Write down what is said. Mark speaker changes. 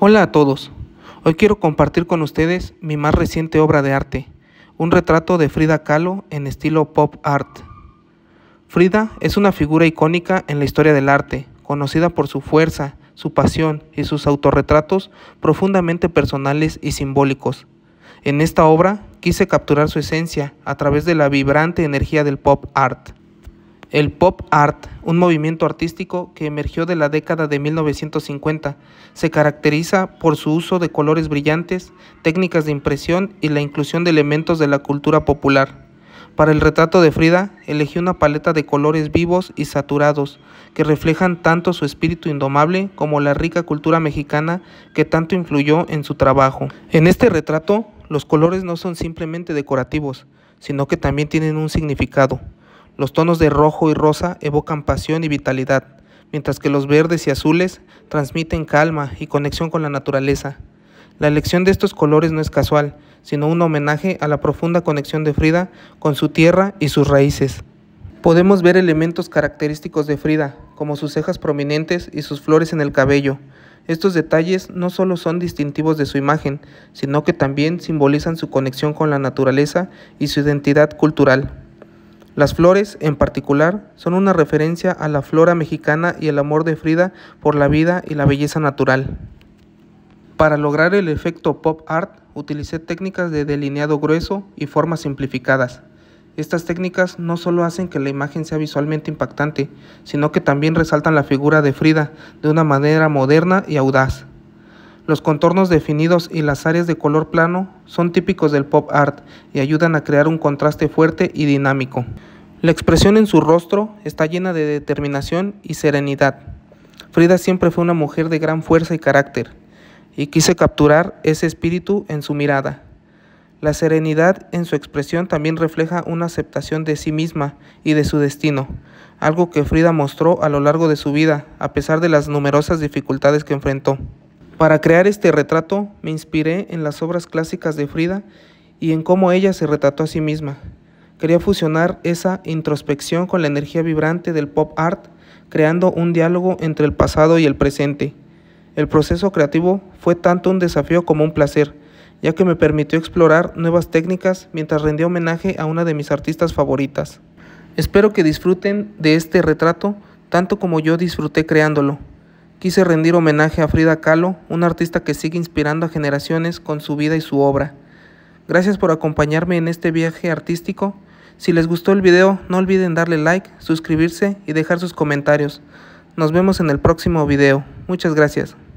Speaker 1: Hola a todos. Hoy quiero compartir con ustedes mi más reciente obra de arte, un retrato de Frida Kahlo en estilo pop art. Frida es una figura icónica en la historia del arte, conocida por su fuerza, su pasión y sus autorretratos profundamente personales y simbólicos. En esta obra quise capturar su esencia a través de la vibrante energía del pop art. El pop art, un movimiento artístico que emergió de la década de 1950, se caracteriza por su uso de colores brillantes, técnicas de impresión y la inclusión de elementos de la cultura popular. Para el retrato de Frida, elegí una paleta de colores vivos y saturados que reflejan tanto su espíritu indomable como la rica cultura mexicana que tanto influyó en su trabajo. En este retrato, los colores no son simplemente decorativos, sino que también tienen un significado. Los tonos de rojo y rosa evocan pasión y vitalidad, mientras que los verdes y azules transmiten calma y conexión con la naturaleza. La elección de estos colores no es casual, sino un homenaje a la profunda conexión de Frida con su tierra y sus raíces. Podemos ver elementos característicos de Frida, como sus cejas prominentes y sus flores en el cabello. Estos detalles no solo son distintivos de su imagen, sino que también simbolizan su conexión con la naturaleza y su identidad cultural. Las flores, en particular, son una referencia a la flora mexicana y el amor de Frida por la vida y la belleza natural. Para lograr el efecto pop art, utilicé técnicas de delineado grueso y formas simplificadas. Estas técnicas no solo hacen que la imagen sea visualmente impactante, sino que también resaltan la figura de Frida de una manera moderna y audaz. Los contornos definidos y las áreas de color plano son típicos del pop art y ayudan a crear un contraste fuerte y dinámico. La expresión en su rostro está llena de determinación y serenidad. Frida siempre fue una mujer de gran fuerza y carácter, y quise capturar ese espíritu en su mirada. La serenidad en su expresión también refleja una aceptación de sí misma y de su destino, algo que Frida mostró a lo largo de su vida, a pesar de las numerosas dificultades que enfrentó. Para crear este retrato me inspiré en las obras clásicas de Frida y en cómo ella se retrató a sí misma. Quería fusionar esa introspección con la energía vibrante del pop art, creando un diálogo entre el pasado y el presente. El proceso creativo fue tanto un desafío como un placer, ya que me permitió explorar nuevas técnicas mientras rendía homenaje a una de mis artistas favoritas. Espero que disfruten de este retrato tanto como yo disfruté creándolo quise rendir homenaje a Frida Kahlo, una artista que sigue inspirando a generaciones con su vida y su obra. Gracias por acompañarme en este viaje artístico. Si les gustó el video, no olviden darle like, suscribirse y dejar sus comentarios. Nos vemos en el próximo video. Muchas gracias.